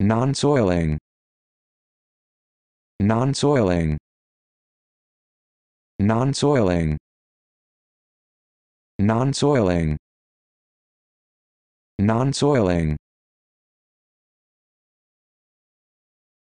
non-soiling non-soiling non-soiling non-soiling non-soiling